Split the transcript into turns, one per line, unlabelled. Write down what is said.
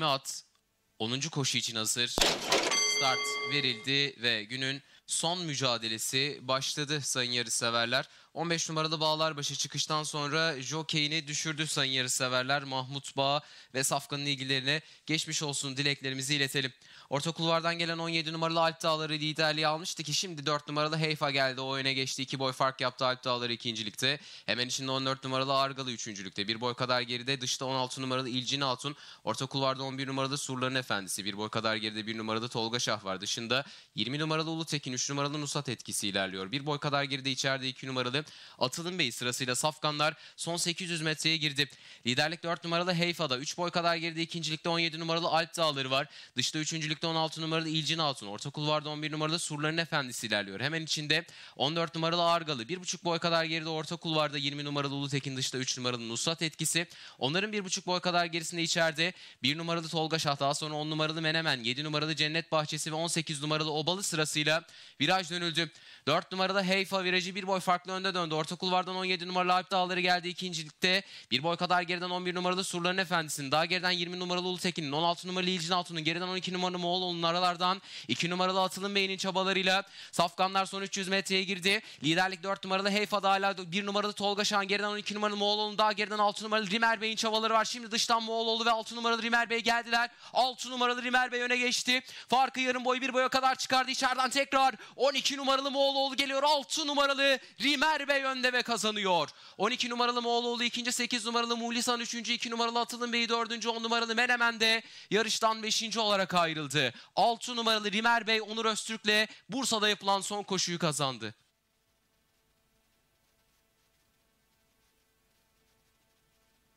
Kime at? 10. koşu için hazır. Start verildi ve günün son mücadelesi başladı sayın yarışseverler. 15 numaralı Bağlarbaşı çıkıştan sonra jokeyini düşürdü sayın yarışseverler. Mahmut Bağ ve Safkan'ın ilgilerine geçmiş olsun dileklerimizi iletelim. Orta kulvardan gelen 17 numaralı Alp Dağları liderliği almıştı ki şimdi 4 numaralı Heyfa geldi. O öne geçti. 2 boy fark yaptı Alp Dağları ikincilikte. Hemen içinde 14 numaralı Argalı üçüncülükte. Bir boy kadar geride dışta 16 numaralı İlcin Altun. Orta kulvarda 11 numaralı Surların Efendisi. Bir boy kadar geride 1 numaralı Tolga Şah var. Dışında 20 numaralı Ulu Tekin. 3 numaralı Nusat etkisi ilerliyor. Bir boy kadar girdi içeride 2 numaralı Atılım Bey sırasıyla Safkanlar son 800 metreye girdi. Liderlik 4 numaralı Heyfa'da 3 boy kadar girdi. ikincilikte 17 numaralı Alp Dağları var. Dışta 3.lükte 16 numaralı İlcin Altun. Orta kulvarda 11 numaralı Surların Efendisi ilerliyor. Hemen içinde 14 numaralı Argalı. 1.5 boy kadar geride orta kulvarda 20 numaralı Ulutekin dışta 3 numaralı Nusat etkisi. Onların 1.5 boy kadar gerisinde içeride 1 numaralı Tolga Şah daha sonra 10 numaralı Menemen, 7 numaralı Cennet Bahçesi ve 18 numaralı Obalı sırasıyla Viraj dönüldü. 4 numarada Heyfa virajı bir boy farklı önde döndü. Orta kulvardan 17 numaralı Alp Dağları geldi ikincilikte. Bir boy kadar geriden 11 numaralı Surların Efendisi'nin. Daha geriden 20 numaralı Ulutekin'in. 16 numaralı İlcin Altun'un. Geriden 12 numaralı Moğoloğlu'nun aralardan. 2 numaralı Atılım Bey'in çabalarıyla Safkanlar son 300 metreye girdi. Liderlik 4 numaralı Heyfa'da hala 1 numaralı Tolga Şahan. Geriden 12 numaralı Moğoloğlu'nun. Daha geriden 6 numaralı Rimer Bey'in çabaları var. Şimdi dıştan Moğoloğlu ve 6 numaralı Rimer Bey geldiler. 6 numaralı Rimer Bey öne geçti. Farkı yarım boy bir boya kadar çıkardı. içeriden tekrar 12 numaralı Moğoloğlu geliyor. 6 numaralı Rimer Bey önde ve kazanıyor. 12 numaralı Moğoloğlu ikinci, 8 numaralı Muhlisan üçüncü, 2 numaralı Atılım Bey dördüncü, 10 numaralı Menemen de yarıştan 5. olarak ayrıldı. 6 numaralı Rimer Bey Onur Öztürk'le Bursa'da yapılan son koşuyu kazandı.